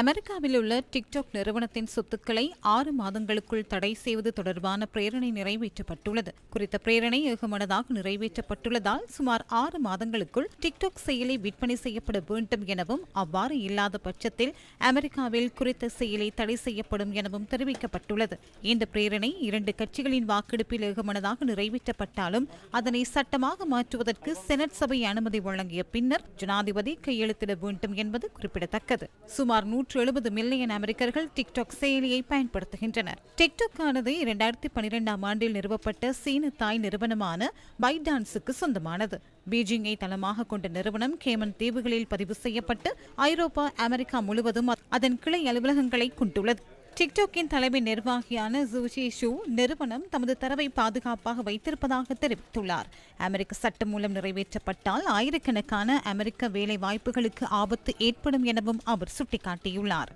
அமெரிக்காவில் உள்ள டிக்டாக் நிறுவனத்தின் சொத்துக்களை ஆறு மாதங்களுக்குள் தடை செய்வது தொடர்பான பிரேரணை நிறைவேற்றப்பட்டுள்ளது குறித்த பிரேரணை ஏகமனதாக நிறைவேற்றப்பட்டுள்ளதால் சுமார் ஆறு மாதங்களுக்குள் டிக்டாக் செயலி விற்பனை செய்யப்பட வேண்டும் எனவும் அவ்வாறு இல்லாத பட்சத்தில் அமெரிக்காவில் குறித்த செயலி தடை செய்யப்படும் எனவும் தெரிவிக்கப்பட்டுள்ளது இந்த பிரேரணை இரண்டு கட்சிகளின் வாக்கெடுப்பில் ஏகமனதாக நிறைவேற்றப்பட்டாலும் அதனை சட்டமாக மாற்றுவதற்கு செனட் சபை அனுமதி வழங்கிய பின்னர் ஜனாதிபதி கையெழுத்திட வேண்டும் என்பது குறிப்பிடத்தக்கது சுமார் நூறு நூற்று எழுபது மில்லியன் அமெரிக்கர்கள் டிக்டாக் செயலியை பயன்படுத்துகின்றனர் டிக்டாக் ஆனது இரண்டாயிரத்தி பனிரெண்டாம் ஆண்டில் நிறுவப்பட்ட சீன தாய் நிறுவனமான பைடான்ஸுக்கு சொந்தமானது பீஜிங்கை தளமாக கொண்ட நிறுவனம் கேமன் தீவுகளில் பதிவு செய்யப்பட்டு ஐரோப்பா அமெரிக்கா முழுவதும் அதன் கிளை அலுவலகங்களை கொண்டுள்ளது டிக்டாக்கின் தலைமை நிர்வாகியான ஜூஷி ஷூ நிறுவனம் தமது தரவை பாதுகாப்பாக வைத்திருப்பதாக தெரிவித்துள்ளார் அமெரிக்க சட்டம் மூலம் நிறைவேற்றப்பட்டால் ஆயிரக்கணக்கான அமெரிக்க வேலை வாய்ப்புகளுக்கு ஆபத்து ஏற்படும் எனவும் அவர் சுட்டிக்காட்டியுள்ளார்